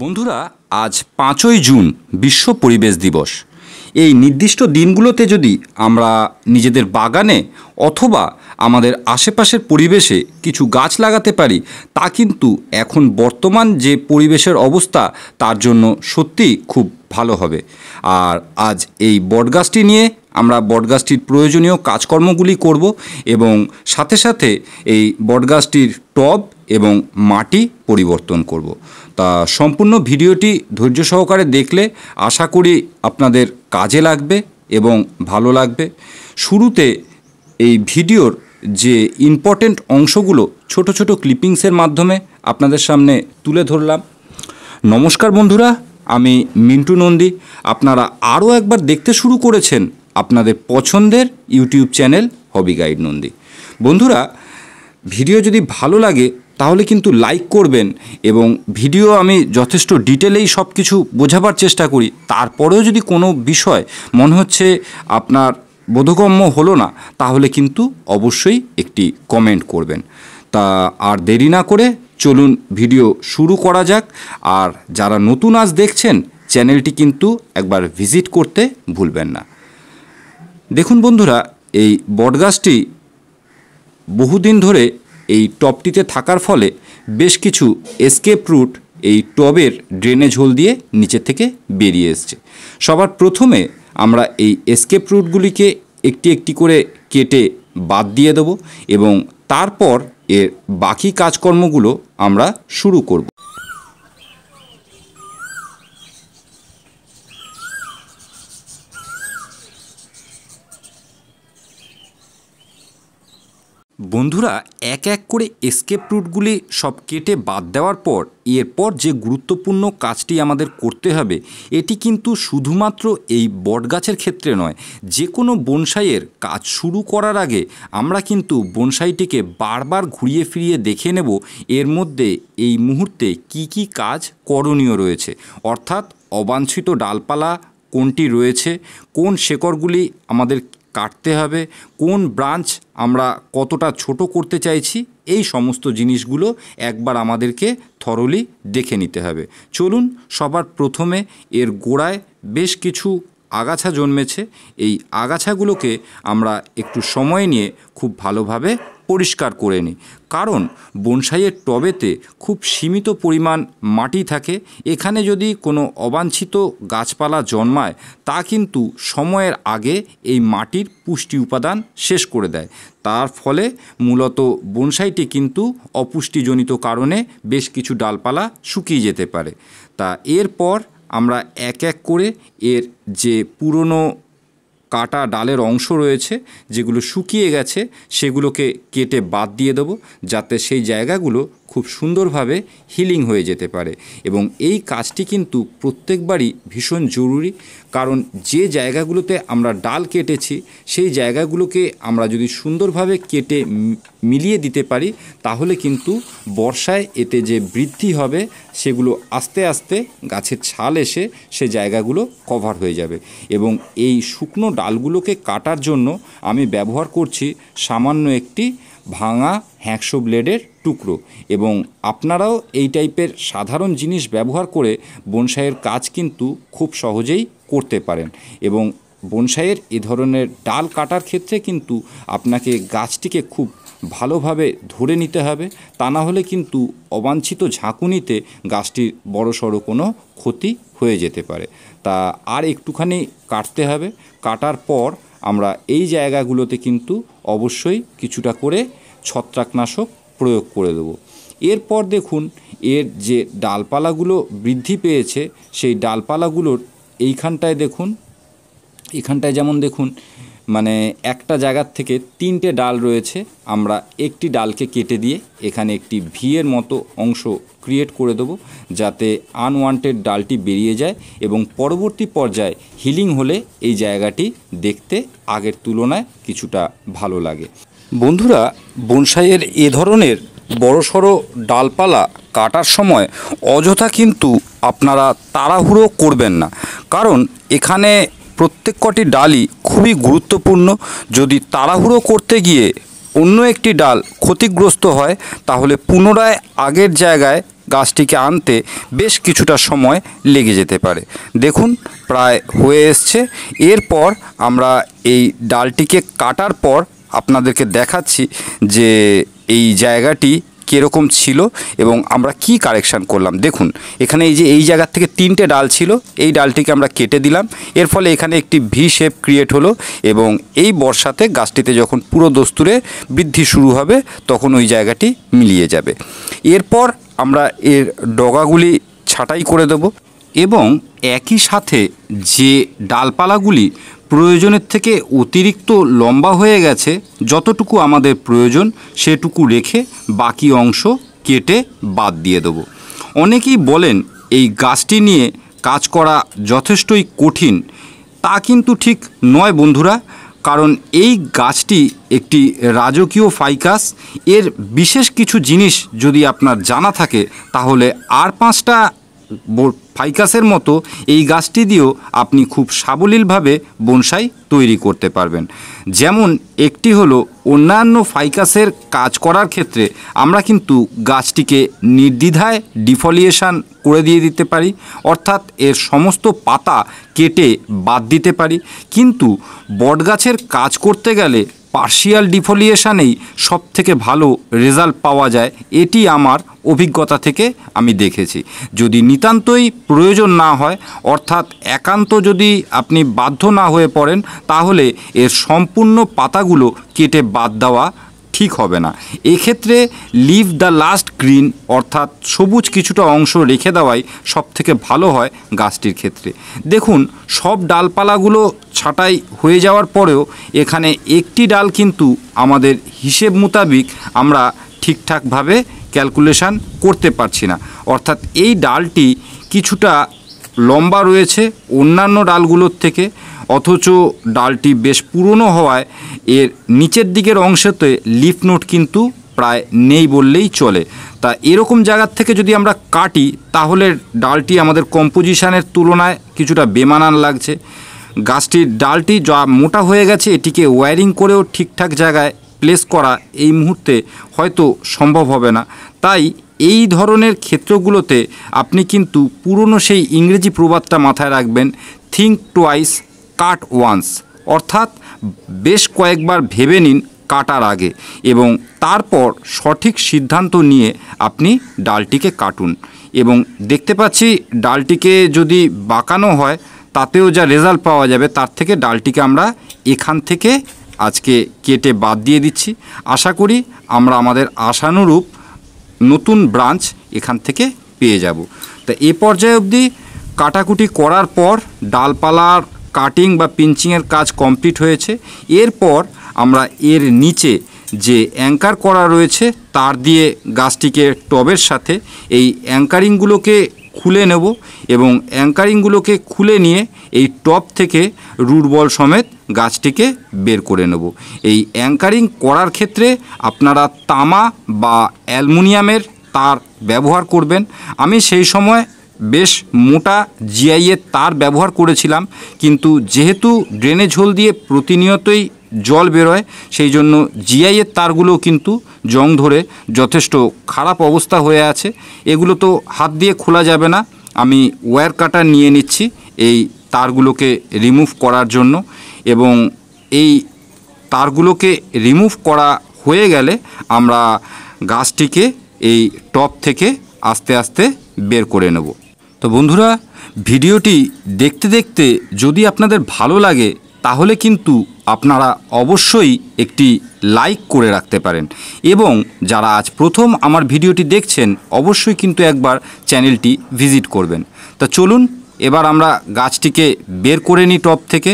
বন্ধুরা আজ পাঁচই জুন বিশ্ব পরিবেশ দিবস এই নির্দিষ্ট দিনগুলোতে যদি আমরা নিজেদের বাগানে অথবা আমাদের আশেপাশের পরিবেশে কিছু গাছ লাগাতে পারি তা কিন্তু এখন বর্তমান যে পরিবেশের অবস্থা তার জন্য সত্যি খুব ভালো হবে আর আজ এই বটগাছটি নিয়ে আমরা বটগাছটির প্রয়োজনীয় কাজকর্মগুলি করব এবং সাথে সাথে এই বটগাছটির টব এবং মাটি পরিবর্তন করব। তা সম্পূর্ণ ভিডিওটি ধৈর্য সহকারে দেখলে আশা করি আপনাদের কাজে লাগবে এবং ভালো লাগবে শুরুতে এই ভিডিওর যে ইম্পর্টেন্ট অংশগুলো ছোট ছোট ক্লিপিংসের মাধ্যমে আপনাদের সামনে তুলে ধরলাম নমস্কার বন্ধুরা আমি মিন্টু নন্দী আপনারা আরও একবার দেখতে শুরু করেছেন আপনাদের পছন্দের YouTube channel hobby guide Nandi বন্ধুরা ভিডিও যদি ভালো লাগে তাহলে কিন্তু লাইক করবেন এবং ভিডিও আমি যথেষ্ট ডিটেলেই সব কিছু বোঝাবার চেষ্টা করি তারপরেও যদি কোনো বিষয় মনে হচ্ছে আপনার বোধগম্য হলো না তাহলে কিন্তু অবশ্যই একটি কমেন্ট করবেন তা আর দেরি না করে চলুন ভিডিও শুরু করা যাক আর যারা নতুন আজ দেখছেন চ্যানেলটি কিন্তু একবার ভিজিট করতে ভুলবেন না দেখুন বন্ধুরা এই বটগাছটি বহুদিন ধরে এই টপটিতে থাকার ফলে বেশ কিছু এসকেপ রুট এই টবের ড্রেনেজ হোল দিয়ে নিচে থেকে বেরিয়ে এসছে সবার প্রথমে আমরা এই এসকেপ রুটগুলিকে একটি একটি করে কেটে বাদ দিয়ে দেব এবং তারপর এর বাকি কাজকর্মগুলো আমরা শুরু করব বন্ধুরা এক এক করে এসকেপ রুটগুলি সব কেটে বাদ দেওয়ার পর এরপর যে গুরুত্বপূর্ণ কাজটি আমাদের করতে হবে এটি কিন্তু শুধুমাত্র এই বটগাছের ক্ষেত্রে নয় যে কোনো বনসাইয়ের কাজ শুরু করার আগে আমরা কিন্তু বনসাইটিকে বারবার ঘুরিয়ে ফিরিয়ে দেখে নেব এর মধ্যে এই মুহূর্তে কি কি কাজ করণীয় রয়েছে অর্থাৎ অবাঞ্ছিত ডালপালা কোনটি রয়েছে কোন শেকড়গুলি আমাদের কাটতে হবে কোন ব্রাঞ্চ আমরা কতটা ছোট করতে চাইছি এই সমস্ত জিনিসগুলো একবার আমাদেরকে থরলি দেখে নিতে হবে চলুন সবার প্রথমে এর গোড়ায় বেশ কিছু আগাছা জন্মেছে এই আগাছাগুলোকে আমরা একটু সময় নিয়ে খুব ভালোভাবে পরিষ্কার করে নিই কারণ বনসাইয়ের টবেতে খুব সীমিত পরিমাণ মাটি থাকে এখানে যদি কোনো অবাঞ্ছিত গাছপালা জন্মায় তা কিন্তু সময়ের আগে এই মাটির পুষ্টি উপাদান শেষ করে দেয় তার ফলে মূলত বনসাইটি কিন্তু অপুষ্টিজনিত কারণে বেশ কিছু ডালপালা শুকিয়ে যেতে পারে তা এরপর আমরা এক এক করে এর যে পুরনো কাটা ডালের অংশ রয়েছে যেগুলো শুকিয়ে গেছে সেগুলোকে কেটে বাদ দিয়ে দেবো যাতে সেই জায়গাগুলো খুব সুন্দরভাবে হিলিং হয়ে যেতে পারে এবং এই কাজটি কিন্তু প্রত্যেকবারই ভীষণ জরুরি কারণ যে জায়গাগুলোতে আমরা ডাল কেটেছি সেই জায়গাগুলোকে আমরা যদি সুন্দরভাবে কেটে মিলিয়ে দিতে পারি তাহলে কিন্তু বর্ষায় এতে যে বৃদ্ধি হবে সেগুলো আস্তে আস্তে গাছের ছাল এসে সে জায়গাগুলো কভার হয়ে যাবে এবং এই শুকনো ডালগুলোকে কাটার জন্য আমি ব্যবহার করছি সামান্য একটি ভাঙা হ্যাকশো ব্লেডের টুকরো এবং আপনারাও এই টাইপের সাধারণ জিনিস ব্যবহার করে বনসাইয়ের কাজ কিন্তু খুব সহজেই করতে পারেন এবং বনসাইয়ের এ ধরনের ডাল কাটার ক্ষেত্রে কিন্তু আপনাকে গাছটিকে খুব ভালোভাবে ধরে নিতে হবে তা না হলে কিন্তু অবাঞ্ছিত ঝাঁকুনিতে গাছটির বড়সড় কোনো ক্ষতি হয়ে যেতে পারে তা আর একটুখানি কাটতে হবে কাটার পর আমরা এই জায়গাগুলোতে কিন্তু অবশ্যই কিছুটা করে ছত্রাকনাশক প্রয়োগ করে দেব এরপর দেখুন এর যে ডালপালাগুলো বৃদ্ধি পেয়েছে সেই ডালপালাগুলোর এইখানটায় দেখুন এখানটায় যেমন দেখুন মানে একটা জায়গার থেকে তিনটে ডাল রয়েছে আমরা একটি ডালকে কেটে দিয়ে এখানে একটি ভিয়ের মতো অংশ ক্রিয়েট করে দেবো যাতে আনওয়ান্টেড ডালটি বেরিয়ে যায় এবং পরবর্তী পর্যায়ে হিলিং হলে এই জায়গাটি দেখতে আগের তুলনায় কিছুটা ভালো লাগে বন্ধুরা বনসাইয়ের এ ধরনের বড়সড় ডালপালা কাটার সময় অযথা কিন্তু আপনারা তাড়াহুড়ো করবেন না কারণ এখানে প্রত্যেক কটি ডালই খুবই গুরুত্বপূর্ণ যদি তাড়াহুড়ো করতে গিয়ে অন্য একটি ডাল ক্ষতিগ্রস্ত হয় তাহলে পুনরায় আগের জায়গায় গাছটিকে আনতে বেশ কিছুটা সময় লেগে যেতে পারে দেখুন প্রায় হয়ে এসছে এরপর আমরা এই ডালটিকে কাটার পর আপনাদেরকে দেখাচ্ছি যে এই জায়গাটি কীরকম ছিল এবং আমরা কি কারেকশান করলাম দেখুন এখানে এই যে এই জায়গার থেকে তিনটে ডাল ছিল এই ডালটিকে আমরা কেটে দিলাম এর ফলে এখানে একটি ভি শেপ ক্রিয়েট হলো এবং এই বর্ষাতে গাছটিতে যখন পুরো দস্তুরে বৃদ্ধি শুরু হবে তখন ওই জায়গাটি মিলিয়ে যাবে এরপর আমরা এর ডগাগুলি ছাঁটাই করে দেবো এবং একই সাথে যে ডালপালাগুলি প্রয়োজনের থেকে অতিরিক্ত লম্বা হয়ে গেছে যতটুকু আমাদের প্রয়োজন সেটুকু রেখে বাকি অংশ কেটে বাদ দিয়ে দেব অনেকেই বলেন এই গাছটি নিয়ে কাজ করা যথেষ্টই কঠিন তা কিন্তু ঠিক নয় বন্ধুরা কারণ এই গাছটি একটি রাজকীয় ফাইকাস এর বিশেষ কিছু জিনিস যদি আপনার জানা থাকে তাহলে আর পাঁচটা ফাইকাসের মতো এই গাছটি দিয়েও আপনি খুব সাবলীলভাবে বনসাই তৈরি করতে পারবেন যেমন একটি হলো অন্যান্য ফাইকাসের কাজ করার ক্ষেত্রে আমরা কিন্তু গাছটিকে নির্দ্বিধায় ডিফলিয়েশান করে দিয়ে দিতে পারি অর্থাৎ এর সমস্ত পাতা কেটে বাদ দিতে পারি কিন্তু বটগাছের কাজ করতে গেলে পার্শিয়াল ডিফোলিয়েশানেই সব থেকে ভালো রেজাল্ট পাওয়া যায় এটি আমার অভিজ্ঞতা থেকে আমি দেখেছি যদি নিতান্তই প্রয়োজন না হয় অর্থাৎ একান্ত যদি আপনি বাধ্য না হয়ে পড়েন তাহলে এর সম্পূর্ণ পাতাগুলো কেটে বাদ দেওয়া ঠিক হবে না এক্ষেত্রে লিভ দ্য লাস্ট গ্রিন অর্থাৎ সবুজ কিছুটা অংশ রেখে দেওয়াই সবথেকে ভালো হয় গাছটির ক্ষেত্রে দেখুন সব ডালপালাগুলো ছাঁটাই হয়ে যাওয়ার পরেও এখানে একটি ডাল কিন্তু আমাদের হিসেব মোতাবিক আমরা ঠিকঠাকভাবে ক্যালকুলেশান করতে পারছি না অর্থাৎ এই ডালটি কিছুটা লম্বা রয়েছে অন্যান্য ডালগুলোর থেকে অথচ ডালটি বেশ পুরনো হওয়ায় এর নিচের দিকের অংশতে লিফ নোট কিন্তু প্রায় নেই বললেই চলে তা এরকম জায়গার থেকে যদি আমরা কাটি তাহলে ডালটি আমাদের কম্পোজিশানের তুলনায় কিছুটা বেমানান লাগছে গাছটির ডালটি যা মোটা হয়ে গেছে এটিকে ওয়্যারিং করেও ঠিকঠাক জায়গায় প্লেস করা এই মুহূর্তে হয়তো সম্ভব হবে না তাই এই ধরনের ক্ষেত্রগুলোতে আপনি কিন্তু পুরনো সেই ইংরেজি প্রবাদটা মাথায় রাখবেন থিঙ্ক টোয়াইস কাট ওয়ান্স অর্থাৎ বেশ কয়েকবার ভেবে নিন কাটার আগে এবং তারপর সঠিক সিদ্ধান্ত নিয়ে আপনি ডালটিকে কাটুন এবং দেখতে পাচ্ছি ডালটিকে যদি বাঁকানো হয় তাতেও যা রেজাল্ট পাওয়া যাবে তার থেকে ডালটিকে আমরা এখান থেকে আজকে কেটে বাদ দিয়ে দিচ্ছি আশা করি আমরা আমাদের আশানুরূপ নতুন ব্রাঞ্চ এখান থেকে পেয়ে যাব তা এ পর্যায়ে অবধি কাটাকুটি করার পর ডালপালার কাটিং বা পিঞ্চিংয়ের কাজ কমপ্লিট হয়েছে এরপর আমরা এর নিচে যে অ্যাঙ্কার করা রয়েছে তার দিয়ে গাছটিকে টবের সাথে এই অ্যাঙ্কারিংগুলোকে খুলে নেব এবং অ্যাঙ্কারিংগুলোকে খুলে নিয়ে এই টপ থেকে রুট বল সমেত গাছটিকে বের করে নেব এই অ্যাঙ্কারিং করার ক্ষেত্রে আপনারা তামা বা অ্যালমোনিয়ামের তার ব্যবহার করবেন আমি সেই সময় বেশ মোটা জিআইয়ের তার ব্যবহার করেছিলাম কিন্তু যেহেতু ড্রেনে ঝোল দিয়ে প্রতিনিয়তই জল বেরোয় সেই জন্য জিআইয়ের তারগুলো কিন্তু জং ধরে যথেষ্ট খারাপ অবস্থা হয়ে আছে এগুলো তো হাত দিয়ে খোলা যাবে না আমি ওয়্যার কাটার নিয়ে নিচ্ছি এই তারগুলোকে রিমুভ করার জন্য এবং এই তারগুলোকে রিমুভ করা হয়ে গেলে আমরা গাছটিকে এই টপ থেকে আস্তে আস্তে বের করে নেব তো বন্ধুরা ভিডিওটি দেখতে দেখতে যদি আপনাদের ভালো লাগে তাহলে কিন্তু আপনারা অবশ্যই একটি লাইক করে রাখতে পারেন এবং যারা আজ প্রথম আমার ভিডিওটি দেখছেন অবশ্যই কিন্তু একবার চ্যানেলটি ভিজিট করবেন তা চলুন এবার আমরা গাছটিকে বের করে নিই টপ থেকে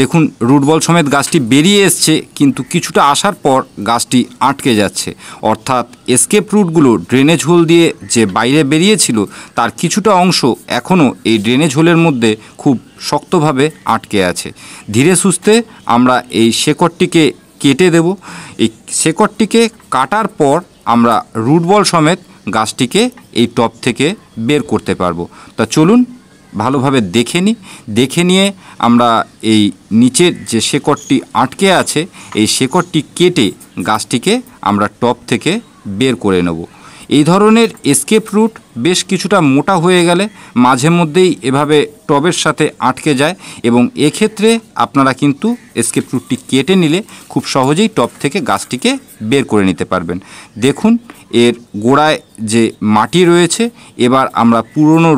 দেখুন রুটবল সমেত গাছটি বেরিয়ে এসছে কিন্তু কিছুটা আসার পর গাছটি আটকে যাচ্ছে অর্থাৎ এসকেপ রুটগুলো ড্রেনেজ হোল দিয়ে যে বাইরে বেরিয়েছিল তার কিছুটা অংশ এখনও এই ড্রেনেজ হোলের মধ্যে খুব শক্তভাবে আটকে আছে ধীরে সুস্থে আমরা এই শেকড়টিকে কেটে দেব এই শেকড়টিকে কাটার পর আমরা রুটবল সমেত গাছটিকে এই টপ থেকে বের করতে পারবো তা চলুন ভালোভাবে দেখে নিই দেখে নিয়ে আমরা এই নিচের যে শেকড়টি আটকে আছে এই শেকড়টি কেটে গাছটিকে আমরা টপ থেকে বের করে নেব এই ধরনের এসকেপ রুট বেশ কিছুটা মোটা হয়ে গেলে মাঝে মধ্যেই এভাবে টবের সাথে আটকে যায় এবং এক্ষেত্রে আপনারা কিন্তু এসকেপ রুটটি কেটে নিলে খুব সহজেই টপ থেকে গাছটিকে বের করে নিতে পারবেন দেখুন এর গোড়ায় যে মাটি রয়েছে এবার আমরা পুরনো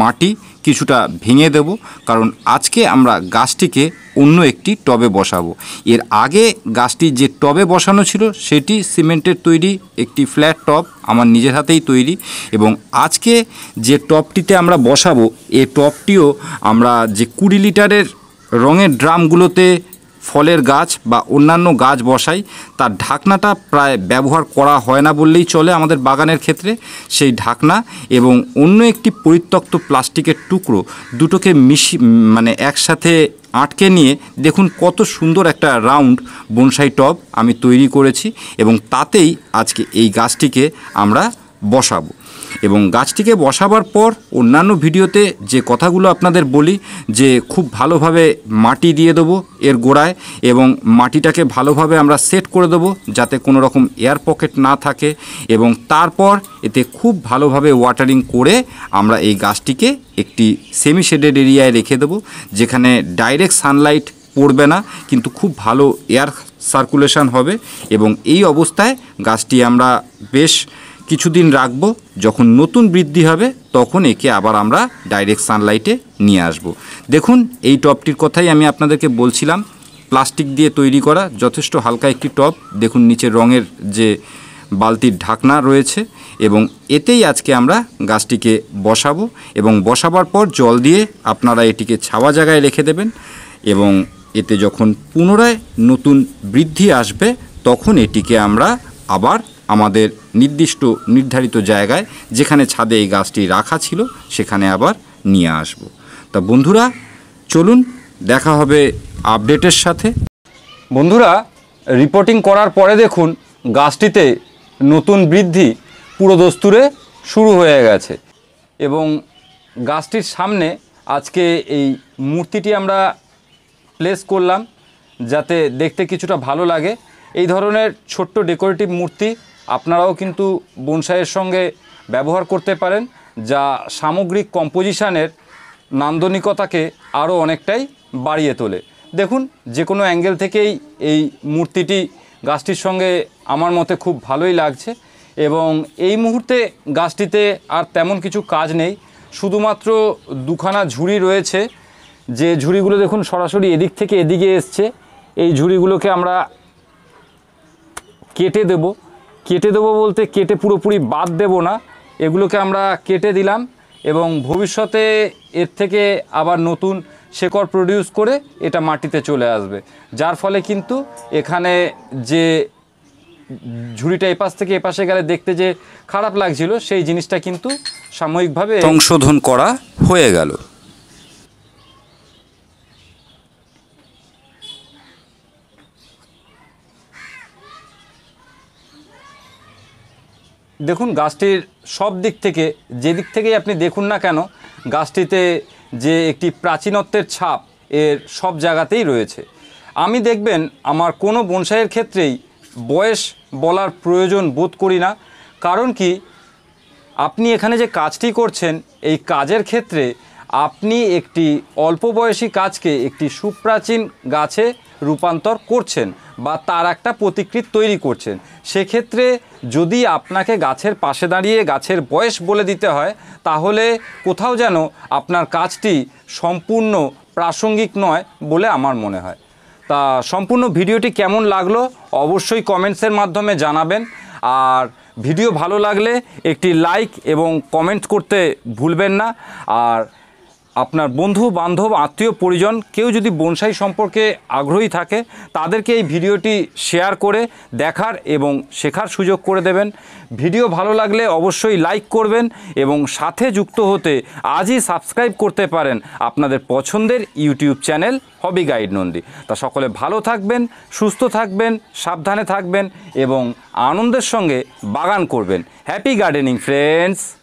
মাটি কিছুটা ভেঙে দেব কারণ আজকে আমরা গাছটিকে অন্য একটি টবে বসাবো এর আগে গাছটি যে টবে বসানো ছিল সেটি সিমেন্টের তৈরি একটি ফ্ল্যাট টপ আমার নিজের হাতেই তৈরি এবং আজকে যে টপটিতে আমরা বসাবো এ টপটিও আমরা যে কুড়ি লিটারের রঙের ড্রামগুলোতে ফলের গাছ বা অন্যান্য গাছ বসাই তার ঢাকনাটা প্রায় ব্যবহার করা হয় না বললেই চলে আমাদের বাগানের ক্ষেত্রে সেই ঢাকনা এবং অন্য একটি পরিত্যক্ত প্লাস্টিকের টুকরো দুটোকে মিশি মানে একসাথে আটকে নিয়ে দেখুন কত সুন্দর একটা রাউন্ড বনসাই টব আমি তৈরি করেছি এবং তাতেই আজকে এই গাছটিকে আমরা বসাবো এবং গাছটিকে বসাবার পর অন্যান্য ভিডিওতে যে কথাগুলো আপনাদের বলি যে খুব ভালোভাবে মাটি দিয়ে দেবো এর গোড়ায় এবং মাটিটাকে ভালোভাবে আমরা সেট করে দেবো যাতে কোনো রকম এয়ার পকেট না থাকে এবং তারপর এতে খুব ভালোভাবে ওয়াটারিং করে আমরা এই গাছটিকে একটি সেমি শেডেড এরিয়ায় রেখে দেবো যেখানে ডাইরেক্ট সানলাইট পড়বে না কিন্তু খুব ভালো এয়ার সার্কুলেশন হবে এবং এই অবস্থায় গাছটি আমরা বেশ কিছুদিন রাখবো যখন নতুন বৃদ্ধি হবে তখন একে আবার আমরা ডাইরেক্ট সানলাইটে নিয়ে আসব। দেখুন এই টপটির কথাই আমি আপনাদেরকে বলছিলাম প্লাস্টিক দিয়ে তৈরি করা যথেষ্ট হালকা একটি টপ দেখুন নিচে রঙের যে বালতির ঢাকনা রয়েছে এবং এতেই আজকে আমরা গাছটিকে বসাবো এবং বসাবার পর জল দিয়ে আপনারা এটিকে ছাওয়া জায়গায় রেখে দেবেন এবং এতে যখন পুনরায় নতুন বৃদ্ধি আসবে তখন এটিকে আমরা আবার আমাদের নির্দিষ্ট নির্ধারিত জায়গায় যেখানে ছাদে এই গাছটি রাখা ছিল সেখানে আবার নিয়ে আসব তা বন্ধুরা চলুন দেখা হবে আপডেটের সাথে বন্ধুরা রিপোর্টিং করার পরে দেখুন গাছটিতে নতুন বৃদ্ধি পুরো দস্তুরে শুরু হয়ে গেছে এবং গাছটির সামনে আজকে এই মূর্তিটি আমরা প্লেস করলাম যাতে দেখতে কিছুটা ভালো লাগে এই ধরনের ছোট্ট ডেকোরেটিভ মূর্তি আপনারাও কিন্তু বনসাইয়ের সঙ্গে ব্যবহার করতে পারেন যা সামগ্রিক কম্পোজিশানের নান্দনিকতাকে আরও অনেকটাই বাড়িয়ে তোলে দেখুন যে কোনো অ্যাঙ্গেল থেকেই এই মূর্তিটি গাছটির সঙ্গে আমার মতে খুব ভালোই লাগছে এবং এই মুহূর্তে গাছটিতে আর তেমন কিছু কাজ নেই শুধুমাত্র দুখানা ঝুড়ি রয়েছে যে ঝুড়িগুলো দেখুন সরাসরি এদিক থেকে এদিকে এসছে এই ঝুড়িগুলোকে আমরা কেটে দেবো কেটে দেবো বলতে কেটে পুরোপুরি বাদ দেব না এগুলোকে আমরা কেটে দিলাম এবং ভবিষ্যতে এর থেকে আবার নতুন শেকড় প্রডিউস করে এটা মাটিতে চলে আসবে যার ফলে কিন্তু এখানে যে ঝুড়িটা এপাশ থেকে এপাশে গেলে দেখতে যে খারাপ লাগছিল সেই জিনিসটা কিন্তু সাময়িকভাবে সংশোধন করা হয়ে গেল দেখুন গাছটির সব দিক থেকে যেদিক থেকেই আপনি দেখুন না কেন গাছটিতে যে একটি প্রাচীনত্বের ছাপ এর সব জায়গাতেই রয়েছে আমি দেখবেন আমার কোনো বনসাইয়ের ক্ষেত্রেই বয়স বলার প্রয়োজন বোধ করি না কারণ কি আপনি এখানে যে কাজটি করছেন এই কাজের ক্ষেত্রে আপনি একটি অল্প বয়সী কাজকে একটি সুপ্রাচীন গাছে রূপান্তর করছেন বা তার একটা প্রতিকৃত তৈরি করছেন সেক্ষেত্রে যদি আপনাকে গাছের পাশে দাঁড়িয়ে গাছের বয়স বলে দিতে হয় তাহলে কোথাও যেন আপনার কাজটি সম্পূর্ণ প্রাসঙ্গিক নয় বলে আমার মনে হয় তা সম্পূর্ণ ভিডিওটি কেমন লাগলো অবশ্যই কমেন্টসের মাধ্যমে জানাবেন আর ভিডিও ভালো লাগলে একটি লাইক এবং কমেন্ট করতে ভুলবেন না আর আপনার বন্ধু বান্ধব আত্মীয় পরিজন কেউ যদি বনসাই সম্পর্কে আগ্রহী থাকে তাদেরকে এই ভিডিওটি শেয়ার করে দেখার এবং শেখার সুযোগ করে দেবেন ভিডিও ভালো লাগলে অবশ্যই লাইক করবেন এবং সাথে যুক্ত হতে আজই সাবস্ক্রাইব করতে পারেন আপনাদের পছন্দের YouTube channel hobby guide Nandi তা সকলে ভালো থাকবেন সুস্থ থাকবেন সাবধানে থাকবেন এবং আনন্দের সঙ্গে বাগান করবেন হ্যাপি গার্ডেনিং ফ্রেন্ডস